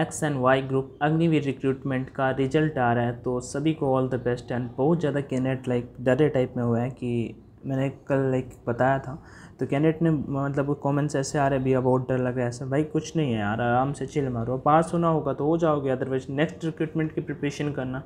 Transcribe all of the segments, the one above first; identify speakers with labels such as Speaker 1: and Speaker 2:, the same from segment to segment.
Speaker 1: x and Y group Agniveer recruitment का result आ रहा है तो सभी को ऑल द बेस्ट एंड बहुत ज़्यादा कैंडिडेट लाइक डरे टाइप में हुआ है कि मैंने कल लाइक बताया था तो कैंडिडेट ने मतलब कमेंट्स ऐसे आ रहे भी बहुत डर लग रहा है ऐसा भाई कुछ नहीं है यार आराम से चिल मारो पास होना होगा तो हो जाओगे अदरवाइज नेक्स्ट रिक्रूटमेंट की प्रिपरेशन करना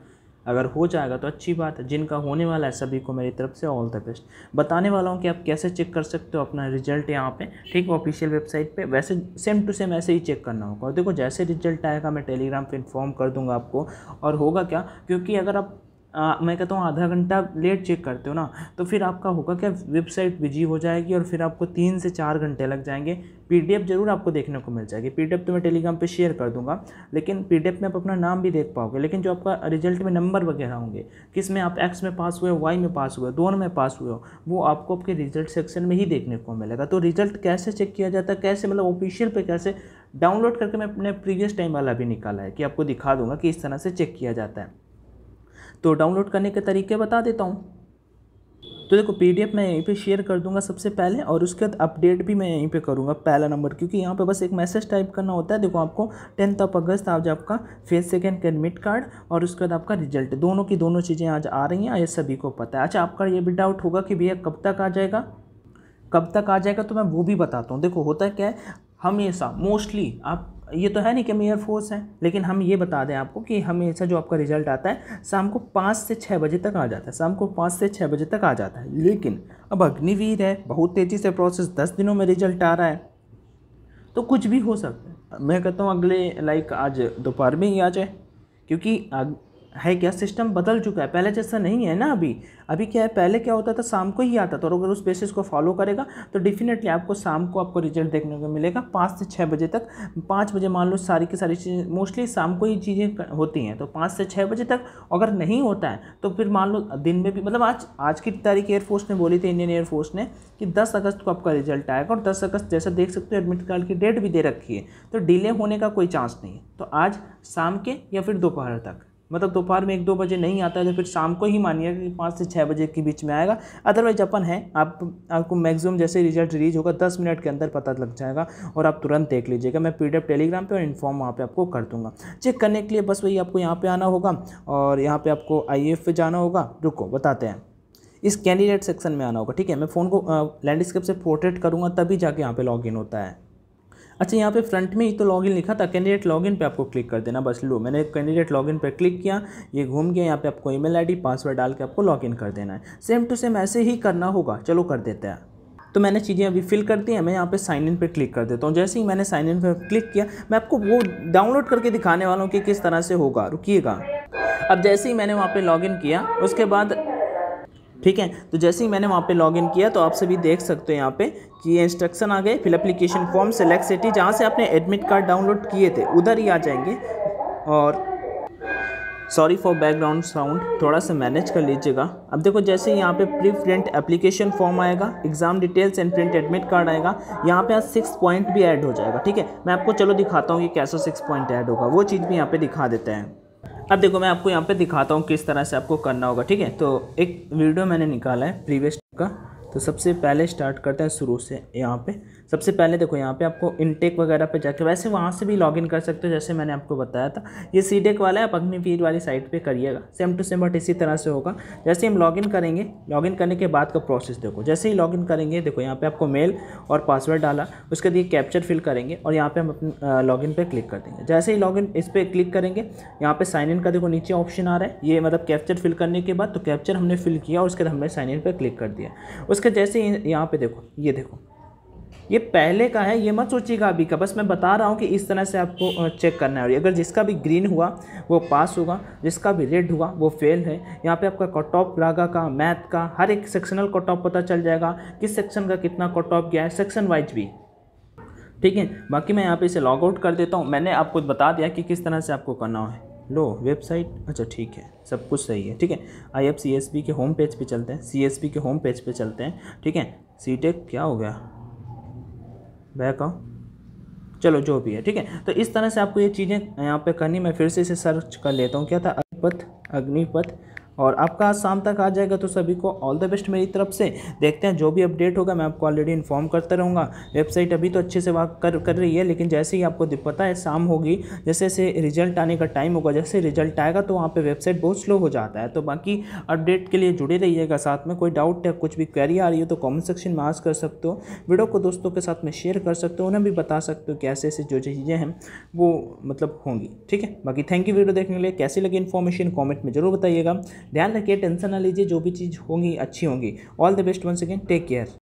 Speaker 1: अगर हो जाएगा तो अच्छी बात है जिनका होने वाला है सभी को मेरी तरफ से ऑल द बेस्ट बताने वाला हूँ कि आप कैसे चेक कर सकते हो अपना रिजल्ट यहाँ पे ठीक ऑफिशियल वेबसाइट पे वैसे सेम टू सेम ऐसे ही चेक करना होगा और देखो जैसे रिजल्ट आएगा मैं टेलीग्राम पर इन्फॉर्म कर दूँगा आपको और होगा क्या क्योंकि अगर आप आ, मैं कहता हूँ आधा घंटा लेट चेक करते हो ना तो फिर आपका होगा क्या वेबसाइट बिजी हो जाएगी और फिर आपको तीन से चार घंटे लग जाएंगे पीडीएफ जरूर आपको देखने को मिल जाएगी पीडीएफ तो मैं टेलीग्राम पे शेयर कर दूंगा लेकिन पीडीएफ में आप अपना नाम भी देख पाओगे लेकिन जो आपका रिजल्ट में नंबर वगैरह होंगे किस में आप एक्स में पास हुए वाई में पास हुए दोनों में पास हुए हो वो आपको आपके रिजल्ट सेक्शन में ही देखने को मिलेगा तो रिजल्ट कैसे चेक किया जाता है कैसे मतलब ऑफिशियल पर कैसे डाउनलोड करके मैं अपने प्रीवियस टाइम वाला भी निकाला है कि आपको दिखा दूंगा कि इस तरह से चेक किया जाता है तो डाउनलोड करने के तरीके बता देता हूँ तो देखो पीडीएफ मैं यहीं पे शेयर कर दूंगा सबसे पहले और उसके बाद अपडेट भी मैं यहीं पे करूंगा पहला नंबर क्योंकि यहाँ पे बस एक मैसेज टाइप करना होता है देखो आपको टेंथ ऑफ अगस्त आज आपका फेस सेकेंड एडमिट कार्ड और उसके बाद आपका रिजल्ट दोनों की दोनों चीज़ें आज आ रही हैं ये सभी को पता है अच्छा आपका ये भी डाउट होगा कि भैया कब तक आ जाएगा कब तक आ जाएगा तो मैं वो भी बताता हूँ देखो होता क्या है हमेशा मोस्टली आप ये तो है नहीं कि हम एयरफोर्स हैं लेकिन हम ये बता दें आपको कि हमेशा जो आपका रिज़ल्ट आता है शाम को पाँच से छः बजे तक आ जाता है शाम को पाँच से छः बजे तक आ जाता है लेकिन अब अग्निवीर है बहुत तेज़ी से प्रोसेस दस दिनों में रिज़ल्ट आ रहा है तो कुछ भी हो सकता है मैं कहता हूँ अगले लाइक आज दोपहर में ही आ जाए क्योंकि है क्या सिस्टम बदल चुका है पहले जैसा नहीं है ना अभी अभी क्या है पहले क्या होता था शाम को ही आता था और अगर उस बेसिस को फॉलो करेगा तो डेफिनेटली आपको शाम को आपको रिजल्ट देखने को मिलेगा पाँच से छः बजे तक पाँच बजे मान लो सारी की सारी चीज़ें मोस्टली शाम को ही चीज़ें होती हैं तो पाँच से छः बजे तक अगर नहीं होता है तो फिर मान लो दिन में भी मतलब आज आज की तारीख एयरफोर्स ने बोली थी इंडियन एयरफोर्स ने कि दस अगस्त को आपका रिजल्ट आएगा और दस अगस्त जैसा देख सकते हो एडमिट कार्ड की डेट भी दे रखी है तो डिले होने का कोई चांस नहीं है तो आज शाम के या फिर दोपहर तक मतलब दोपहर में एक दो बजे नहीं आता है तो फिर शाम को ही मानिएगा कि पाँच से छः बजे के बीच में आएगा अदरवाइज अपन है आप आपको मैक्सिमम जैसे रिजल्ट रिलीज होगा दस मिनट के अंदर पता लग जाएगा और आप तुरंत देख लीजिएगा मैं पी टेलीग्राम पर और इन्फॉर्म वहाँ पर आपको कर दूँगा चेक करने के लिए बस वही आपको यहाँ पर आना होगा और यहाँ पर आपको आई एफ जाना होगा रुको बताते हैं इस कैंडिडेट सेक्शन में आना होगा ठीक है मैं फ़ोन को लैंडस्केप से पोर्ट्रेट करूँगा तभी जाके यहाँ लॉग इन होता है अच्छा यहाँ पे फ्रंट में ही तो लॉगिन लिखा था कैंडिडेट लॉगिन पे आपको क्लिक कर देना बस लो मैंने कैंडिडेट लॉगिन पे क्लिक किया ये घूम गया यहाँ पे आपको ईमेल आईडी पासवर्ड डाल के आपको लॉगिन कर देना है सेम टू सेम ऐसे ही करना होगा चलो कर देते हैं तो मैंने चीज़ें अभी फिल कर दी हैं मैं यहाँ पे साइन इन पे क्लिक कर देता हूँ जैसे ही मैंने साइन इन पे क्लिक किया मैं आपको वो डाउनलोड करके दिखाने वाला हूँ कि किस तरह से होगा रुकिएगा अब जैसे ही मैंने वहाँ पे लॉगिन किया उसके बाद ठीक है तो जैसे ही मैंने वहाँ पे लॉगिन किया तो आप सभी देख सकते हो यहाँ पे कि ये इंस्ट्रक्शन आ गए fill application form select city जहाँ से आपने एडमिट कार्ड डाउनलोड किए थे उधर ही आ जाएंगे और सॉरी फॉर बैकग्राउंड साउंड थोड़ा सा मैनेज कर लीजिएगा अब देखो जैसे यहाँ पे प्री प्रिंट एप्लीकेशन फॉर्म आएगा exam details and print admit card आएगा यहाँ पे आज सिक्स पॉइंट भी ऐड हो जाएगा ठीक है मैं आपको चलो दिखाता हूँ कि कैसा सिक्स पॉइंट ऐड होगा वो चीज़ भी यहाँ पे दिखा देते हैं अब देखो मैं आपको यहाँ पे दिखाता हूँ किस तरह से आपको करना होगा ठीक है तो एक वीडियो मैंने निकाला है प्रीवियस का तो सबसे पहले स्टार्ट करते हैं शुरू से यहाँ पे सबसे पहले देखो यहाँ पे आपको इनटेक वगैरह पे जाके वैसे वहाँ से भी लॉगिन कर सकते हो जैसे मैंने आपको बताया था ये सी टेक वाला है आप अग्निवीर वाली साइट पे करिएगा सेम टू सेम बट इसी तरह से होगा जैसे हम लॉगिन करेंगे लॉगिन करने के बाद का प्रोसेस देखो जैसे ही लॉगिन करेंगे देखो यहाँ पर आपको मेल और पासवर्ड डाला उसके लिए कैप्चर फिल करेंगे और यहाँ पर हम अपने लॉगिन पर क्लिक कर देंगे जैसे ही लॉगिन इस पर क्लिक करेंगे यहाँ पर साइन इन का देखो नीचे ऑप्शन आ रहा है ये मतलब कैप्चर फिल करने के बाद तो कैप्चर हमने फिल किया और उसके बाद हमने साइन इन पर क्लिक कर दिया उसके जैसे ही यहाँ पर देखो ये देखो ये पहले का है ये मत सोचिएगा अभी का बस मैं बता रहा हूँ कि इस तरह से आपको चेक करना है अगर जिसका भी ग्रीन हुआ वो पास होगा जिसका भी रेड हुआ वो फेल है यहाँ पे आपका कट ऑफ रागा का मैथ का हर एक सेक्शनल कट ऑफ पता चल जाएगा किस सेक्शन का कितना कट ऑफ गया है सेक्शन वाइज भी ठीक है बाकी मैं यहाँ पर इसे लॉग आउट कर देता हूँ मैंने आपको बता दिया कि किस तरह से आपको करना है लो वेबसाइट अच्छा ठीक है सब कुछ सही है ठीक है I F C S B के होम पेज पे चलते हैं सी एस बी के होम पेज पे चलते हैं ठीक है सी टेक क्या हो गया बैक आओ चलो जो भी है ठीक है तो इस तरह से आपको ये चीज़ें यहाँ पे करनी मैं फिर से इसे सर्च कर लेता हूँ क्या था अग्निपथ अग्निपथ और आपका आज शाम तक आ जाएगा तो सभी को ऑल द बेस्ट मेरी तरफ से देखते हैं जो भी अपडेट होगा मैं आपको ऑलरेडी इन्फॉर्म करता रहूँगा वेबसाइट अभी तो अच्छे से वर्क कर कर रही है लेकिन जैसे ही आपको पता है शाम होगी जैसे जैसे रिजल्ट आने का टाइम होगा जैसे रिजल्ट आएगा तो वहाँ पर वेबसाइट बहुत स्लो हो जाता है तो बाकी अपडेट के लिए जुड़े रहिएगा साथ में कोई डाउट या कुछ भी क्वेरी आ रही हो तो कॉमेंट सेक्शन में आज कर सकते हो वीडियो को दोस्तों के साथ में शेयर कर सकते हो उन्हें भी बता सकते हो कि ऐसे ऐसे जो चीज़ें हैं वो मतलब होंगी ठीक है बाकी थैंक यू वीडियो देखने के लिए कैसी लगी इन्फॉर्मेशन कॉमेंट में जरूर बताइएगा ध्यान रखिए टेंशन ना लीजिए जो भी चीज़ होंगी अच्छी होंगी all the best once again take care